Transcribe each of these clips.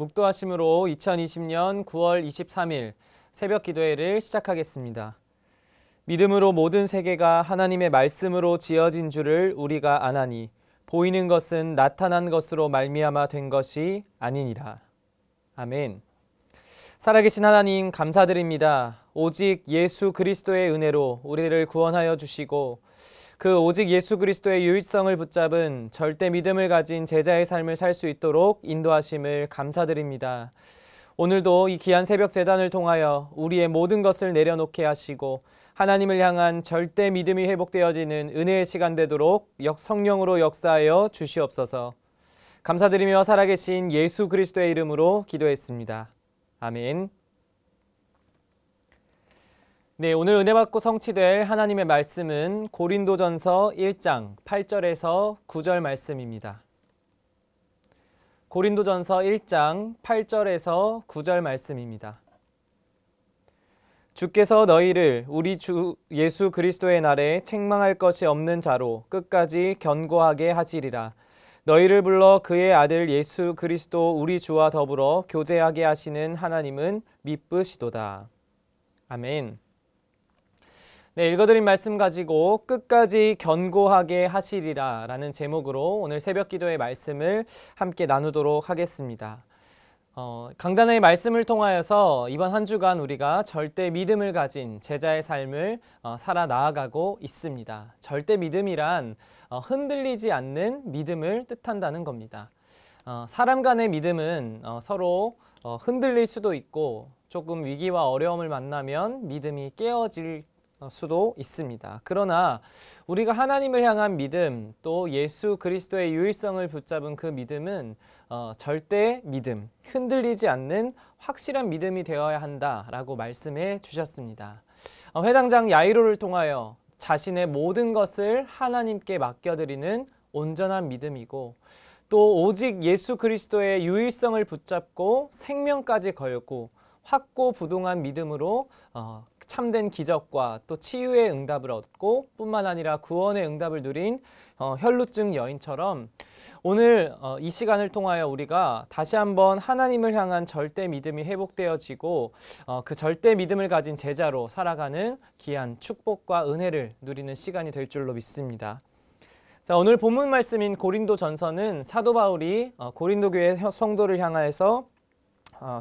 묵도하심으로 2020년 9월 23일 새벽 기도회를 시작하겠습니다. 믿음으로 모든 세계가 하나님의 말씀으로 지어진 줄을 우리가 아나니 보이는 것은 나타난 것으로 말미암아 된 것이 아니니라. 아멘. 살아계신 하나님 감사드립니다. 오직 예수 그리스도의 은혜로 우리를 구원하여 주시고 그 오직 예수 그리스도의 유일성을 붙잡은 절대 믿음을 가진 제자의 삶을 살 수 있도록 인도하심을 감사드립니다. 오늘도 이 귀한 새벽 재단을 통하여 우리의 모든 것을 내려놓게 하시고 하나님을 향한 절대 믿음이 회복되어지는 은혜의 시간 되도록 역성령으로 역사하여 주시옵소서. 감사드리며 살아계신 예수 그리스도의 이름으로 기도했습니다. 아멘. 네, 오늘 은혜 받고 성취될 하나님의 말씀은 고린도전서 1장 8절에서 9절 말씀입니다. 고린도전서 1장 8절에서 9절 말씀입니다. 주께서 너희를 우리 주 예수 그리스도의 날에 책망할 것이 없는 자로 끝까지 견고하게 하시리라. 너희를 불러 그의 아들 예수 그리스도 우리 주와 더불어 교제하게 하시는 하나님은 미쁘시도다. 아멘. 네, 읽어드린 말씀 가지고 끝까지 견고하게 하시리라 라는 제목으로 오늘 새벽 기도의 말씀을 함께 나누도록 하겠습니다. 어, 강단의 말씀을 통하여서 이번 한 주간 우리가 절대 믿음을 가진 제자의 삶을 어, 살아 나아가고 있습니다. 절대 믿음이란 어, 흔들리지 않는 믿음을 뜻한다는 겁니다. 어, 사람 간의 믿음은 어, 서로 어, 흔들릴 수도 있고 조금 위기와 어려움을 만나면 믿음이 깨어질 어, 수도 있습니다. 그러나 우리가 하나님을 향한 믿음 또 예수 그리스도의 유일성을 붙잡은 그 믿음은 어, 절대 믿음, 흔들리지 않는 확실한 믿음이 되어야 한다라고 말씀해 주셨습니다. 어, 회당장 야이로를 통하여 자신의 모든 것을 하나님께 맡겨드리는 온전한 믿음이고 또 오직 예수 그리스도의 유일성을 붙잡고 생명까지 걸고 확고 부동한 믿음으로 어, 참된 기적과 또 치유의 응답을 얻고 뿐만 아니라 구원의 응답을 누린 어, 혈루증 여인처럼 오늘 어, 이 시간을 통하여 우리가 다시 한번 하나님을 향한 절대 믿음이 회복되어지고 어, 그 절대 믿음을 가진 제자로 살아가는 귀한 축복과 은혜를 누리는 시간이 될 줄로 믿습니다. 자, 오늘 본문 말씀인 고린도 전서는 사도 바울이 어, 고린도 교회 성도를 향하여서 어,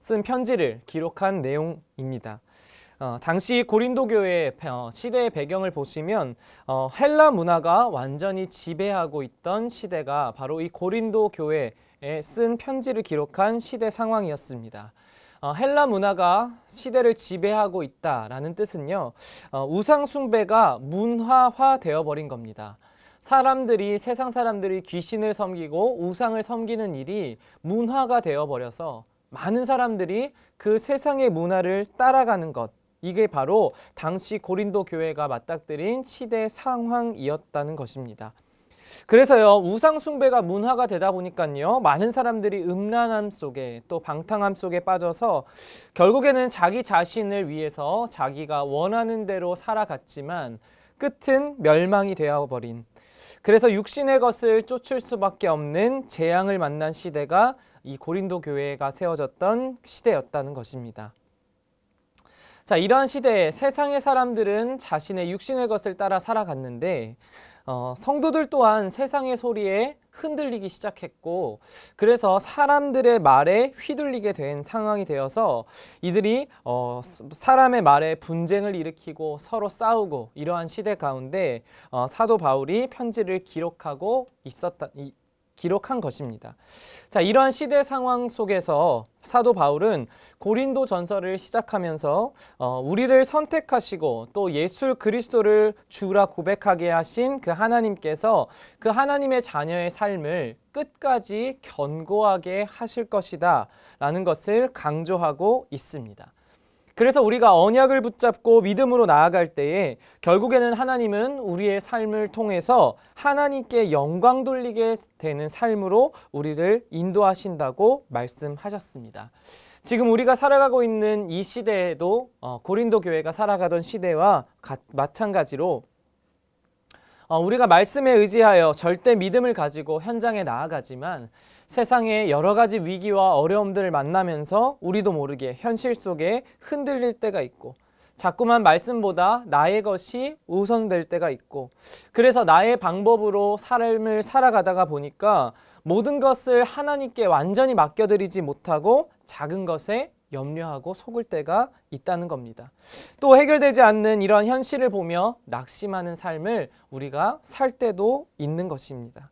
쓴 편지를 기록한 내용입니다. 어, 당시 고린도 교회 의 어, 시대의 배경을 보시면 어, 헬라 문화가 완전히 지배하고 있던 시대가 바로 이 고린도 교회에 쓴 편지를 기록한 시대 상황이었습니다. 어, 헬라 문화가 시대를 지배하고 있다라는 뜻은요. 어, 우상 숭배가 문화화 되어버린 겁니다. 사람들이 세상 사람들이 귀신을 섬기고 우상을 섬기는 일이 문화가 되어버려서 많은 사람들이 그 세상의 문화를 따라가는 것 이게 바로 당시 고린도 교회가 맞닥뜨린 시대 상황이었다는 것입니다. 그래서요 우상 숭배가 문화가 되다 보니까요 많은 사람들이 음란함 속에 또 방탕함 속에 빠져서 결국에는 자기 자신을 위해서 자기가 원하는 대로 살아갔지만 끝은 멸망이 되어버린 그래서 육신의 것을 쫓을 수밖에 없는 재앙을 만난 시대가 이 고린도 교회가 세워졌던 시대였다는 것입니다. 자, 이러한 시대에 세상의 사람들은 자신의 육신의 것을 따라 살아갔는데 어, 성도들 또한 세상의 소리에 흔들리기 시작했고 그래서 사람들의 말에 휘둘리게 된 상황이 되어서 이들이 어, 사람의 말에 분쟁을 일으키고 서로 싸우고 이러한 시대 가운데 어, 사도 바울이 편지를 기록하고 있었다, 기록한 것입니다. 자, 이러한 시대 상황 속에서 사도 바울은 고린도 전설을 시작하면서 어, 우리를 선택하시고 또 예수 그리스도를 주라 고백하게 하신 그 하나님께서 그 하나님의 자녀의 삶을 끝까지 견고하게 하실 것이다 라는 것을 강조하고 있습니다. 그래서 우리가 언약을 붙잡고 믿음으로 나아갈 때에 결국에는 하나님은 우리의 삶을 통해서 하나님께 영광 돌리게 되는 삶으로 우리를 인도하신다고 말씀하셨습니다. 지금 우리가 살아가고 있는 이 시대에도 어, 고린도 교회가 살아가던 시대와 마찬가지로 어, 우리가 말씀에 의지하여 절대 믿음을 가지고 현장에 나아가지만 세상의 여러 가지 위기와 어려움들을 만나면서 우리도 모르게 현실 속에 흔들릴 때가 있고 자꾸만 말씀보다 나의 것이 우선될 때가 있고 그래서 나의 방법으로 삶을 살아가다가 보니까 모든 것을 하나님께 완전히 맡겨드리지 못하고 작은 것에 염려하고 속을 때가 있다는 겁니다. 또 해결되지 않는 이런 현실을 보며 낙심하는 삶을 우리가 살 때도 있는 것입니다.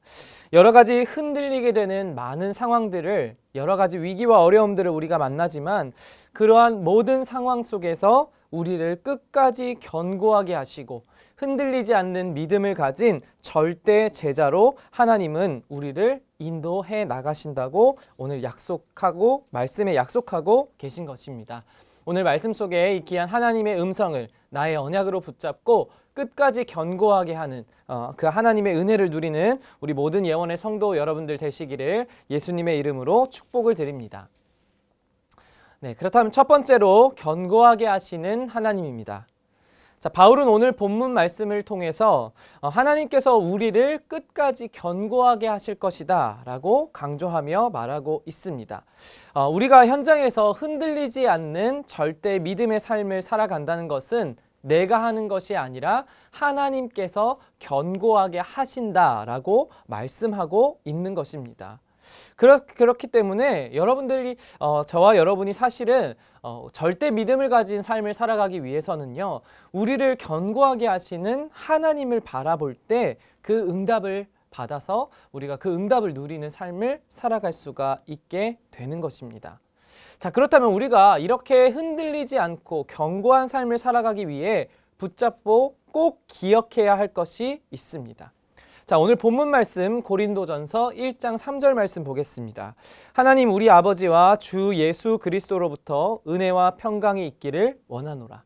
여러 가지 흔들리게 되는 많은 상황들을 여러 가지 위기와 어려움들을 우리가 만나지만 그러한 모든 상황 속에서 우리를 끝까지 견고하게 하시고 흔들리지 않는 믿음을 가진 절대 제자로 하나님은 우리를 인도해 나가신다고 오늘 약속하고 말씀에 약속하고 계신 것입니다. 오늘 말씀 속에 이 귀한 하나님의 음성을 나의 언약으로 붙잡고 끝까지 견고하게 하는 어, 그 하나님의 은혜를 누리는 우리 모든 예원의 성도 여러분들 되시기를 예수님의 이름으로 축복을 드립니다. 네, 그렇다면 첫 번째로 견고하게 하시는 하나님입니다. 자, 바울은 오늘 본문 말씀을 통해서 어, 하나님께서 우리를 끝까지 견고하게 하실 것이다 라고 강조하며 말하고 있습니다. 어, 우리가 현장에서 흔들리지 않는 절대 믿음의 삶을 살아간다는 것은 내가 하는 것이 아니라 하나님께서 견고하게 하신다라고 말씀하고 있는 것입니다. 그렇, 그렇기 때문에 여러분들이 어, 저와 여러분이 사실은 어, 절대 믿음을 가진 삶을 살아가기 위해서는요. 우리를 견고하게 하시는 하나님을 바라볼 때 그 응답을 받아서 우리가 그 응답을 누리는 삶을 살아갈 수가 있게 되는 것입니다. 자 그렇다면 우리가 이렇게 흔들리지 않고 견고한 삶을 살아가기 위해 붙잡고 꼭 기억해야 할 것이 있습니다. 자, 오늘 본문 말씀 고린도전서 1장 3절 말씀 보겠습니다. 하나님 우리 아버지와 주 예수 그리스도로부터 은혜와 평강이 있기를 원하노라.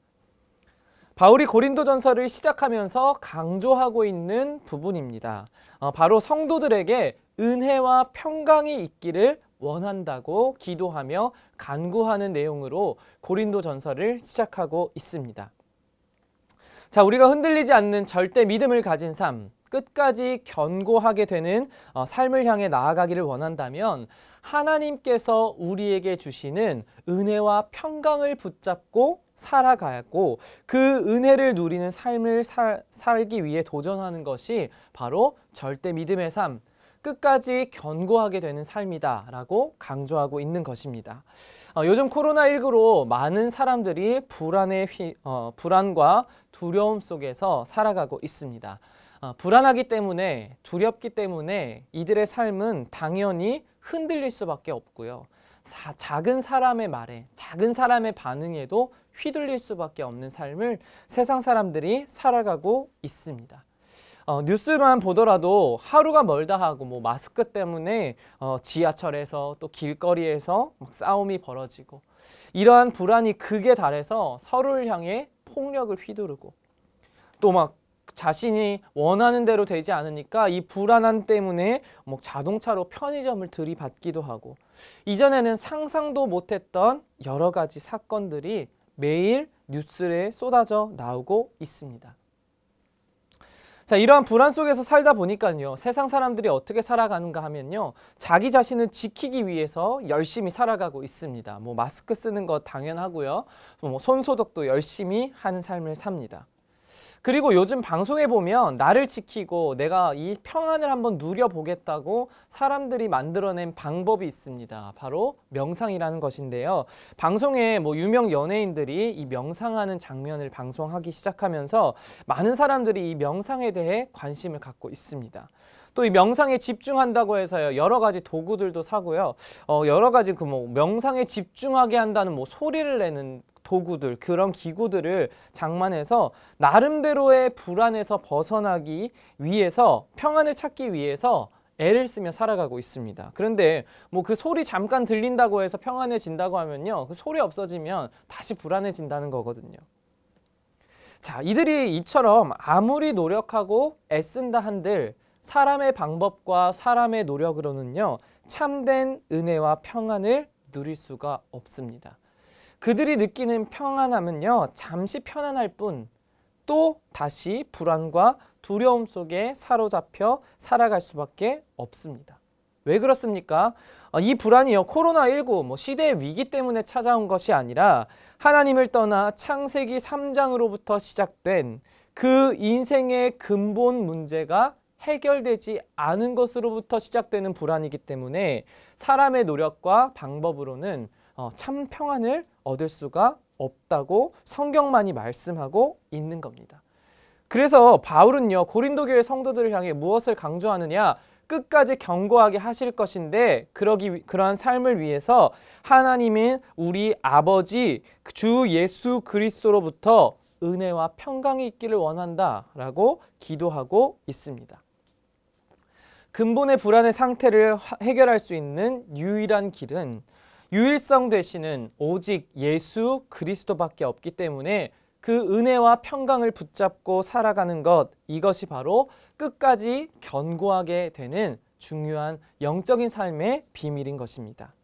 바울이 고린도전서를 시작하면서 강조하고 있는 부분입니다. 어, 바로 성도들에게 은혜와 평강이 있기를 원한다고 기도하며 간구하는 내용으로 고린도전서를 시작하고 있습니다. 자, 우리가 흔들리지 않는 절대 믿음을 가진 삶 끝까지 견고하게 되는 어, 삶을 향해 나아가기를 원한다면 하나님께서 우리에게 주시는 은혜와 평강을 붙잡고 살아가고 그 은혜를 누리는 삶을 살, 살기 위해 도전하는 것이 바로 절대 믿음의 삶, 끝까지 견고하게 되는 삶이다 라고 강조하고 있는 것입니다. 어, 요즘 코로나19로 많은 사람들이 불안의 휘, 어, 불안과 두려움 속에서 살아가고 있습니다. 아, 불안하기 때문에 두렵기 때문에 이들의 삶은 당연히 흔들릴 수밖에 없고요. 작은 사람의 말에 작은 사람의 반응에도 휘둘릴 수밖에 없는 삶을 세상 사람들이 살아가고 있습니다. 어, 뉴스만 보더라도 하루가 멀다 하고 뭐 마스크 때문에 어, 지하철에서 또 길거리에서 싸움이 벌어지고 이러한 불안이 극에 달해서 서로를 향해 폭력을 휘두르고 또막 자신이 원하는 대로 되지 않으니까 이 불안함 때문에 뭐 자동차로 편의점을 들이받기도 하고 이전에는 상상도 못했던 여러 가지 사건들이 매일 뉴스에 쏟아져 나오고 있습니다. 자, 이러한 불안 속에서 살다 보니까요. 세상 사람들이 어떻게 살아가는가 하면요. 자기 자신을 지키기 위해서 열심히 살아가고 있습니다. 뭐 마스크 쓰는 거 당연하고요. 뭐 손소독도 열심히 하는 삶을 삽니다. 그리고 요즘 방송에 보면 나를 지키고 내가 이 평안을 한번 누려보겠다고 사람들이 만들어낸 방법이 있습니다. 바로 명상이라는 것인데요. 방송에 뭐 유명 연예인들이 이 명상하는 장면을 방송하기 시작하면서 많은 사람들이 이 명상에 대해 관심을 갖고 있습니다. 또이 명상에 집중한다고 해서요. 여러 가지 도구들도 사고요. 어, 여러 가지 그 뭐 명상에 집중하게 한다는 뭐 소리를 내는 도구들 그런 기구들을 장만해서 나름대로의 불안에서 벗어나기 위해서 평안을 찾기 위해서 애를 쓰며 살아가고 있습니다. 그런데 뭐 그 소리 잠깐 들린다고 해서 평안해진다고 하면요. 그 소리 없어지면 다시 불안해진다는 거거든요. 자, 이들이 이처럼 아무리 노력하고 애쓴다 한들 사람의 방법과 사람의 노력으로는요. 참된 은혜와 평안을 누릴 수가 없습니다. 그들이 느끼는 평안함은요. 잠시 편안할 뿐 또 다시 불안과 두려움 속에 사로잡혀 살아갈 수밖에 없습니다. 왜 그렇습니까? 어, 이 불안이요. 코로나19 뭐 시대의 위기 때문에 찾아온 것이 아니라 하나님을 떠나 창세기 3장으로부터 시작된 그 인생의 근본 문제가 해결되지 않은 것으로부터 시작되는 불안이기 때문에 사람의 노력과 방법으로는 어, 참 평안을 얻을 수가 없다고 성경만이 말씀하고 있는 겁니다. 그래서 바울은요 고린도 교회 성도들을 향해 무엇을 강조하느냐 끝까지 견고하게 하실 것인데 그러기 그러한 삶을 위해서 하나님인 우리 아버지 주 예수 그리스도로부터 은혜와 평강이 있기를 원한다라고 기도하고 있습니다. 근본의 불안의 상태를 해결할 수 있는 유일한 길은 유일성 되시는 오직 예수 그리스도밖에 없기 때문에 그 은혜와 평강을 붙잡고 살아가는 것 이것이 바로 끝까지 견고하게 되는 중요한 영적인 삶의 비밀인 것입니다.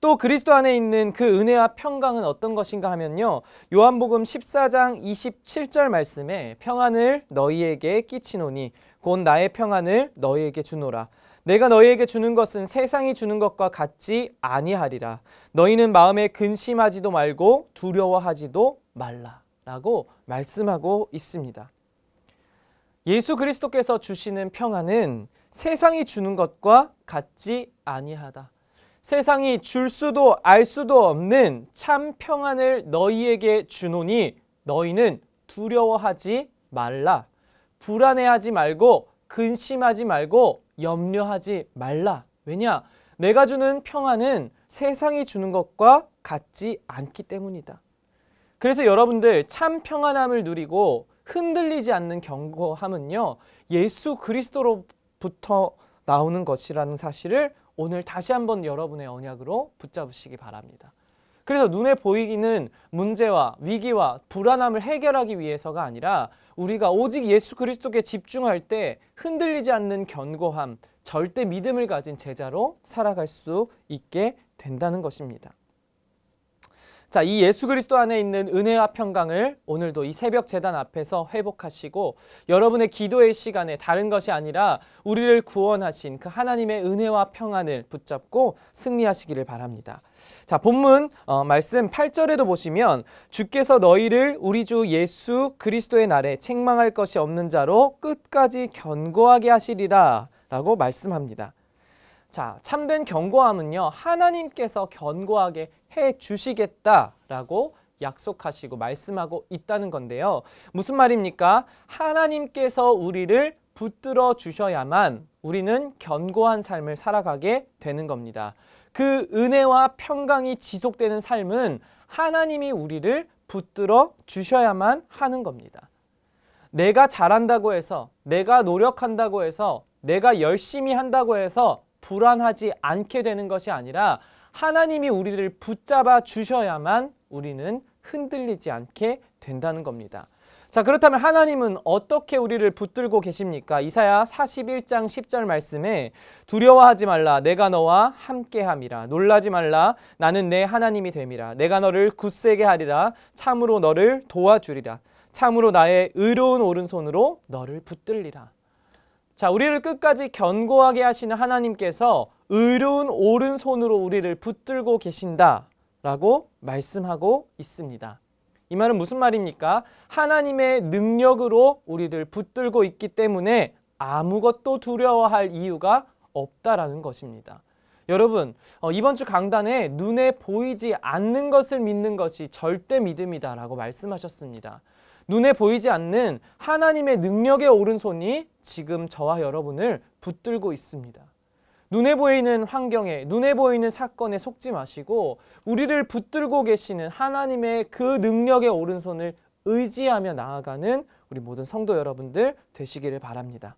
또 그리스도 안에 있는 그 은혜와 평강은 어떤 것인가 하면요. 요한복음 14장 27절 말씀에 평안을 너희에게 끼치노니 곧 나의 평안을 너희에게 주노라. 내가 너희에게 주는 것은 세상이 주는 것과 같지 아니하리라. 너희는 마음에 근심하지도 말고 두려워하지도 말라. 라고 말씀하고 있습니다. 예수 그리스도께서 주시는 평안은 세상이 주는 것과 같지 아니하다. 세상이 줄 수도 알 수도 없는 참 평안을 너희에게 주노니 너희는 두려워하지 말라. 불안해하지 말고 근심하지 말고 염려하지 말라. 왜냐? 내가 주는 평안은 세상이 주는 것과 같지 않기 때문이다. 그래서 여러분들 참 평안함을 누리고 흔들리지 않는 경고함은요. 예수 그리스도로부터 나오는 것이라는 사실을 오늘 다시 한번 여러분의 언약으로 붙잡으시기 바랍니다. 그래서 눈에 보이는 기 문제와 위기와 불안함을 해결하기 위해서가 아니라 우리가 오직 예수 그리스도께 집중할 때 흔들리지 않는 견고함, 절대 믿음을 가진 제자로 살아갈 수 있게 된다는 것입니다. 자, 이 예수 그리스도 안에 있는 은혜와 평강을 오늘도 이 새벽 재단 앞에서 회복하시고 여러분의 기도의 시간에 다른 것이 아니라 우리를 구원하신 그 하나님의 은혜와 평안을 붙잡고 승리하시기를 바랍니다. 자, 본문 어, 말씀 8절에도 보시면 주께서 너희를 우리 주 예수 그리스도의 날에 책망할 것이 없는 자로 끝까지 견고하게 하시리라 라고 말씀합니다. 자, 참된 경고함은요. 하나님께서 견고하게 해 주시겠다라고 약속하시고 말씀하고 있다는 건데요. 무슨 말입니까? 하나님께서 우리를 붙들어 주셔야만 우리는 견고한 삶을 살아가게 되는 겁니다. 그 은혜와 평강이 지속되는 삶은 하나님이 우리를 붙들어 주셔야만 하는 겁니다. 내가 잘한다고 해서, 내가 노력한다고 해서, 내가 열심히 한다고 해서 불안하지 않게 되는 것이 아니라 하나님이 우리를 붙잡아 주셔야만 우리는 흔들리지 않게 된다는 겁니다. 자 그렇다면 하나님은 어떻게 우리를 붙들고 계십니까? 이사야 41장 10절 말씀에 두려워하지 말라 내가 너와 함께함이라 놀라지 말라 나는 내 하나님이 됨이라 내가 너를 굳세게 하리라 참으로 너를 도와주리라 참으로 나의 의로운 오른손으로 너를 붙들리라 자, 우리를 끝까지 견고하게 하시는 하나님께서 의로운 오른손으로 우리를 붙들고 계신다라고 말씀하고 있습니다. 이 말은 무슨 말입니까? 하나님의 능력으로 우리를 붙들고 있기 때문에 아무것도 두려워할 이유가 없다라는 것입니다. 여러분 어, 이번 주 강단에 눈에 보이지 않는 것을 믿는 것이 절대 믿음이다라고 말씀하셨습니다. 눈에 보이지 않는 하나님의 능력의 오른손이 지금 저와 여러분을 붙들고 있습니다. 눈에 보이는 환경에, 눈에 보이는 사건에 속지 마시고 우리를 붙들고 계시는 하나님의 그 능력의 오른손을 의지하며 나아가는 우리 모든 성도 여러분들 되시기를 바랍니다.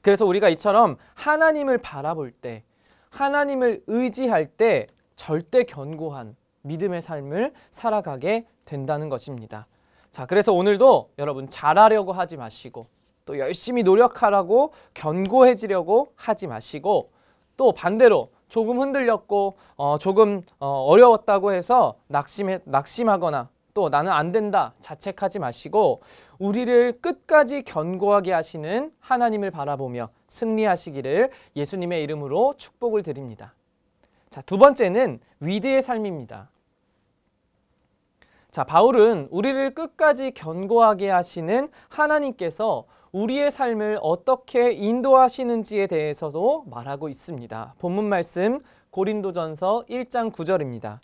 그래서 우리가 이처럼 하나님을 바라볼 때, 하나님을 의지할 때 절대 견고한 믿음의 삶을 살아가게 된다는 것입니다. 자, 그래서 오늘도 여러분 잘하려고 하지 마시고 또 열심히 노력하라고 견고해지려고 하지 마시고 또 반대로 조금 흔들렸고 어, 조금 어, 려웠다고 해서 낙심해, 낙심하거나 또 나는 안 된다 자책하지 마시고 우리를 끝까지 견고하게 하시는 하나님을 바라보며 승리하시기를 예수님의 이름으로 축복을 드립니다. 자, 두 번째는 위대의 삶입니다. 자, 바울은 우리를 끝까지 견고하게 하시는 하나님께서 우리의 삶을 어떻게 인도하시는지에 대해서도 말하고 있습니다. 본문 말씀 고린도전서 1장 9절입니다.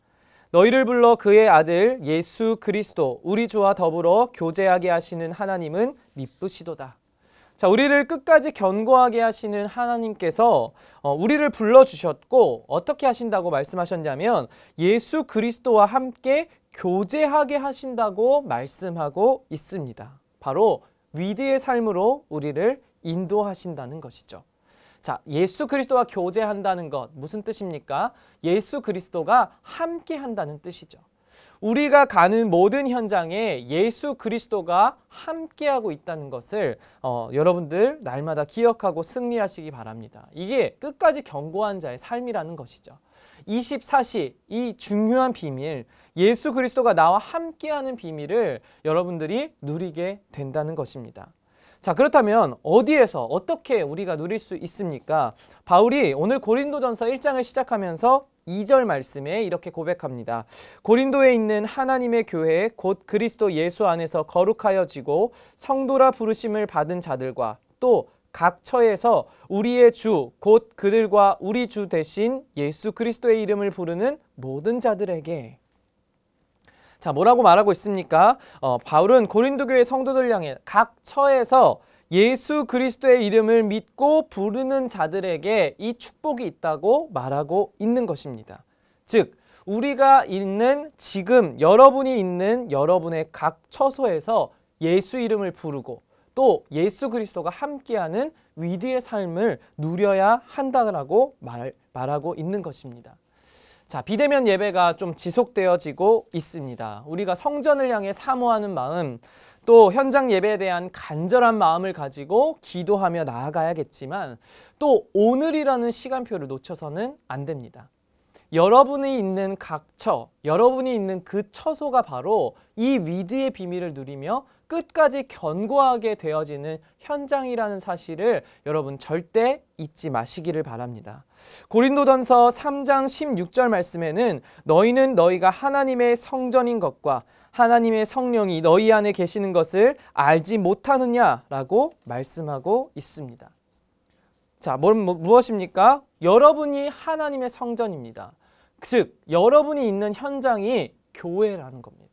너희를 불러 그의 아들 예수 그리스도 우리 주와 더불어 교제하게 하시는 하나님은 미쁘시도다. 자, 우리를 끝까지 견고하게 하시는 하나님께서 어, 우리를 불러 주셨고 어떻게 하신다고 말씀하셨냐면 예수 그리스도와 함께 교제하게 하신다고 말씀하고 있습니다. 바로 위드의 삶으로 우리를 인도하신다는 것이죠. 자, 예수 그리스도와 교제한다는 것 무슨 뜻입니까? 예수 그리스도가 함께 한다는 뜻이죠. 우리가 가는 모든 현장에 예수 그리스도가 함께하고 있다는 것을 어, 여러분들 날마다 기억하고 승리하시기 바랍니다. 이게 끝까지 견고한 자의 삶이라는 것이죠. 24시 이 중요한 비밀 예수 그리스도가 나와 함께하는 비밀을 여러분들이 누리게 된다는 것입니다. 자 그렇다면 어디에서 어떻게 우리가 누릴 수 있습니까? 바울이 오늘 고린도전서 1장을 시작하면서 2절 말씀에 이렇게 고백합니다. 고린도에 있는 하나님의 교회 곧 그리스도 예수 안에서 거룩하여지고 성도라 부르심을 받은 자들과 또각 처에서 우리의 주, 곧 그들과 우리 주 대신 예수 그리스도의 이름을 부르는 모든 자들에게 자 뭐라고 말하고 있습니까? 어, 바울은 고린도 교회 성도들 향해 각 처에서 예수 그리스도의 이름을 믿고 부르는 자들에게 이 축복이 있다고 말하고 있는 것입니다. 즉 우리가 있는 지금 여러분이 있는 여러분의 각 처소에서 예수 이름을 부르고 또 예수 그리스도가 함께하는 위대의 삶을 누려야 한다라고 말, 말하고 있는 것입니다. 자, 비대면 예배가 좀 지속되어지고 있습니다. 우리가 성전을 향해 사모하는 마음, 또 현장 예배에 대한 간절한 마음을 가지고 기도하며 나아가야겠지만 또 오늘이라는 시간표를 놓쳐서는 안 됩니다. 여러분이 있는 각 처, 여러분이 있는 그 처소가 바로 이 위드의 비밀을 누리며 끝까지 견고하게 되어지는 현장이라는 사실을 여러분 절대 잊지 마시기를 바랍니다. 고린도전서 3장 16절 말씀에는 너희는 너희가 하나님의 성전인 것과 하나님의 성령이 너희 안에 계시는 것을 알지 못하느냐라고 말씀하고 있습니다. 자, 뭐, 뭐, 무엇입니까? 여러분이 하나님의 성전입니다. 즉, 여러분이 있는 현장이 교회라는 겁니다.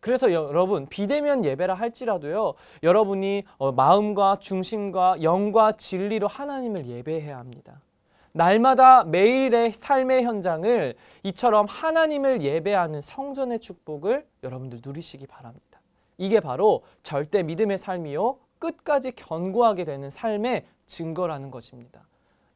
그래서 여러분 비대면 예배라 할지라도요 여러분이 어, 마음과 중심과 영과 진리로 하나님을 예배해야 합니다. 날마다 매일의 삶의 현장을 이처럼 하나님을 예배하는 성전의 축복을 여러분들 누리시기 바랍니다. 이게 바로 절대 믿음의 삶이요 끝까지 견고하게 되는 삶의 증거라는 것입니다.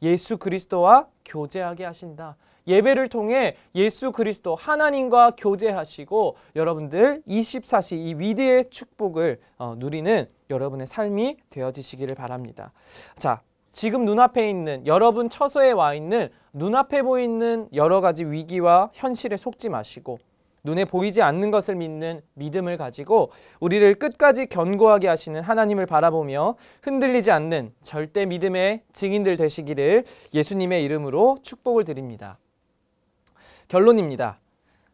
예수 그리스도와 교제하게 하신다. 예배를 통해 예수 그리스도 하나님과 교제하시고 여러분들 24시 이 위대의 축복을 어, 누리는 여러분의 삶이 되어지시기를 바랍니다. 자, 지금 눈앞에 있는 여러분 처소에 와 있는 눈앞에 보이는 여러 가지 위기와 현실에 속지 마시고 눈에 보이지 않는 것을 믿는 믿음을 가지고 우리를 끝까지 견고하게 하시는 하나님을 바라보며 흔들리지 않는 절대 믿음의 증인들 되시기를 예수님의 이름으로 축복을 드립니다. 결론입니다.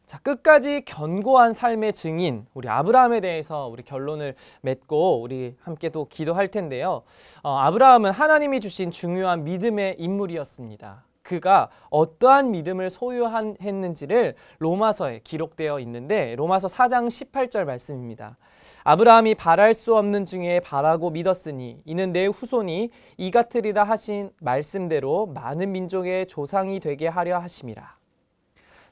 자, 끝까지 견고한 삶의 증인 우리 아브라함에 대해서 우리 결론을 맺고 우리 함께 또 기도할 텐데요. 어, 아브라함은 하나님이 주신 중요한 믿음의 인물이었습니다. 그가 어떠한 믿음을 소유했는지를 로마서에 기록되어 있는데 로마서 4장 18절 말씀입니다. 아브라함이 바랄 수 없는 중에 바라고 믿었으니 이는 내 후손이 이같으리라 하신 말씀대로 많은 민족의 조상이 되게 하려 하심이라.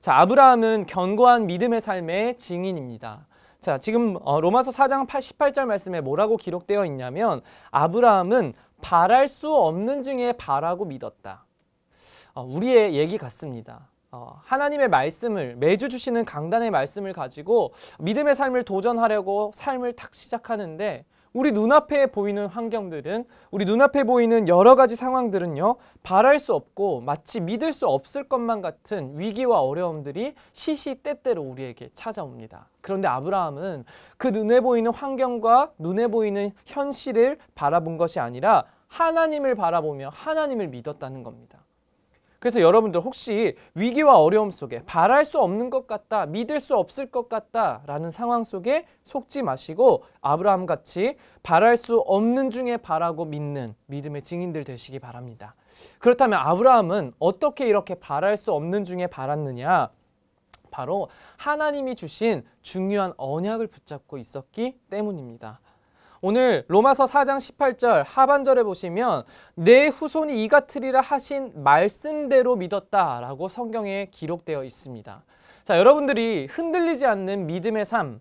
자, 아브라함은 견고한 믿음의 삶의 증인입니다. 자, 지금 어, 로마서 4장 18절 말씀에 뭐라고 기록되어 있냐면 아브라함은 바랄 수 없는 증에 바라고 믿었다. 어, 우리의 얘기 같습니다. 어, 하나님의 말씀을 매주 주시는 강단의 말씀을 가지고 믿음의 삶을 도전하려고 삶을 탁 시작하는데 우리 눈앞에 보이는 환경들은 우리 눈앞에 보이는 여러 가지 상황들은요 바랄 수 없고 마치 믿을 수 없을 것만 같은 위기와 어려움들이 시시때때로 우리에게 찾아옵니다 그런데 아브라함은 그 눈에 보이는 환경과 눈에 보이는 현실을 바라본 것이 아니라 하나님을 바라보며 하나님을 믿었다는 겁니다 그래서 여러분들 혹시 위기와 어려움 속에 바랄 수 없는 것 같다, 믿을 수 없을 것 같다라는 상황 속에 속지 마시고 아브라함 같이 바랄 수 없는 중에 바라고 믿는 믿음의 증인들 되시기 바랍니다. 그렇다면 아브라함은 어떻게 이렇게 바랄 수 없는 중에 바랐느냐? 바로 하나님이 주신 중요한 언약을 붙잡고 있었기 때문입니다. 오늘 로마서 4장 18절 하반절에 보시면 내 후손이 이가 트리라 하신 말씀대로 믿었다라고 성경에 기록되어 있습니다. 자, 여러분들이 흔들리지 않는 믿음의 삶,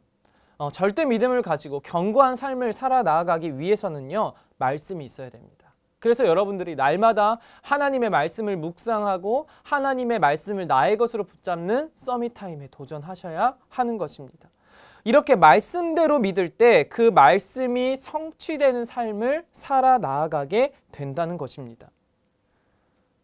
어, 절대 믿음을 가지고 견고한 삶을 살아 나가기 위해서는요. 말씀이 있어야 됩니다. 그래서 여러분들이 날마다 하나님의 말씀을 묵상하고 하나님의 말씀을 나의 것으로 붙잡는 서밋타임에 도전하셔야 하는 것입니다. 이렇게 말씀대로 믿을 때 그 말씀이 성취되는 삶을 살아 나아가게 된다는 것입니다.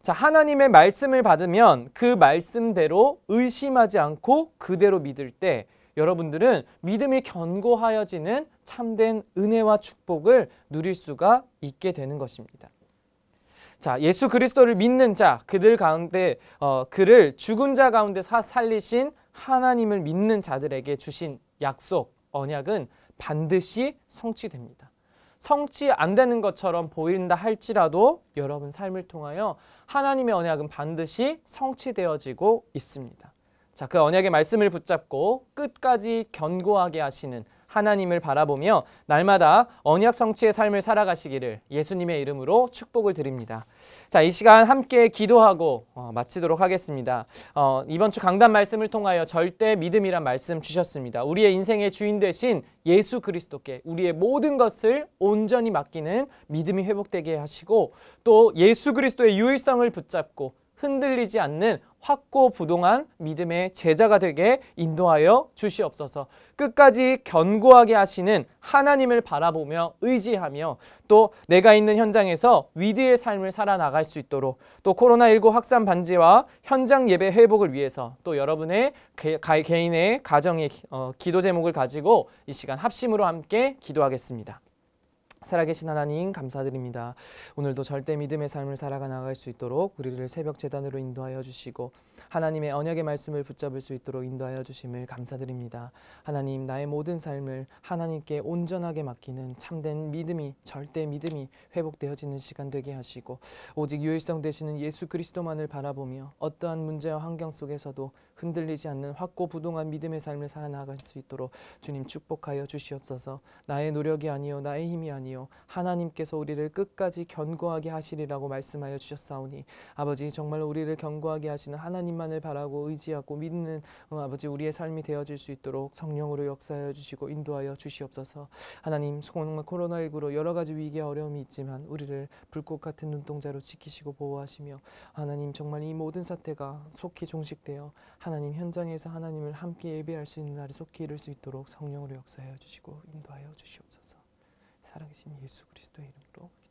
자, 하나님의 말씀을 받으면 그 말씀대로 의심하지 않고 그대로 믿을 때 여러분들은 믿음이 견고하여지는 참된 은혜와 축복을 누릴 수가 있게 되는 것입니다. 자, 예수 그리스도를 믿는 자, 그들 가운데 어, 그를 죽은 자 가운데 사, 살리신 하나님을 믿는 자들에게 주신 약속, 언약은 반드시 성취됩니다. 성취 안 되는 것처럼 보인다 할지라도 여러분 삶을 통하여 하나님의 언약은 반드시 성취되어지고 있습니다. 자, 그 언약의 말씀을 붙잡고 끝까지 견고하게 하시는 하나님을 바라보며 날마다 언약 성취의 삶을 살아가시기를 예수님의 이름으로 축복을 드립니다. 자, 이 시간 함께 기도하고 어, 마치도록 하겠습니다. 어, 이번 주 강단 말씀을 통하여 절대 믿음이란 말씀 주셨습니다. 우리의 인생의 주인 되신 예수 그리스도께 우리의 모든 것을 온전히 맡기는 믿음이 회복되게 하시고 또 예수 그리스도의 유일성을 붙잡고 흔들리지 않는 확고부동한 믿음의 제자가 되게 인도하여 주시옵소서. 끝까지 견고하게 하시는 하나님을 바라보며 의지하며 또 내가 있는 현장에서 위대의 삶을 살아나갈 수 있도록 또 코로나19 확산 반지와 현장 예배 회복을 위해서 또 여러분의 개, 개인의 가정의 어, 기도 제목을 가지고 이 시간 합심으로 함께 기도하겠습니다. 살아계신 하나님 감사드립니다. 오늘도 절대 믿음의 삶을 살아가 나갈 수 있도록 우리를 새벽 재단으로 인도하여 주시고 하나님의 언약의 말씀을 붙잡을 수 있도록 인도하여 주심을 감사드립니다. 하나님 나의 모든 삶을 하나님께 온전하게 맡기는 참된 믿음이 절대 믿음이 회복되어지는 시간 되게 하시고 오직 유일성 되시는 예수 그리스도만을 바라보며 어떠한 문제와 환경 속에서도 흔들리지 않는 확고부동한 믿음의 삶을 살아나갈 수 있도록 주님 축복하여 주시옵소서. 나의 노력이 아니요 나의 힘이 아니요 하시오 하나님께서 우리를 끝까지 견고하게 하시리라고 말씀하여 주셨사오니 아버지 정말 우리를 견고하게 하시는 하나님만을 바라고 의지하고 믿는 어, 아버지 우리의 삶이 되어질 수 있도록 성령으로 역사하여 주시고 인도하여 주시옵소서 하나님 코로나19로 여러 가지 위기와 어려움이 있지만 우리를 불꽃 같은 눈동자로 지키시고 보호하시며 하나님 정말 이 모든 사태가 속히 종식되어 하나님 현장에서 하나님을 함께 예배할 수 있는 날이 속히 이룰 수 있도록 성령으로 역사하여 주시고 인도하여 주시옵소서. 사랑신 예수 그리스도의 이름으로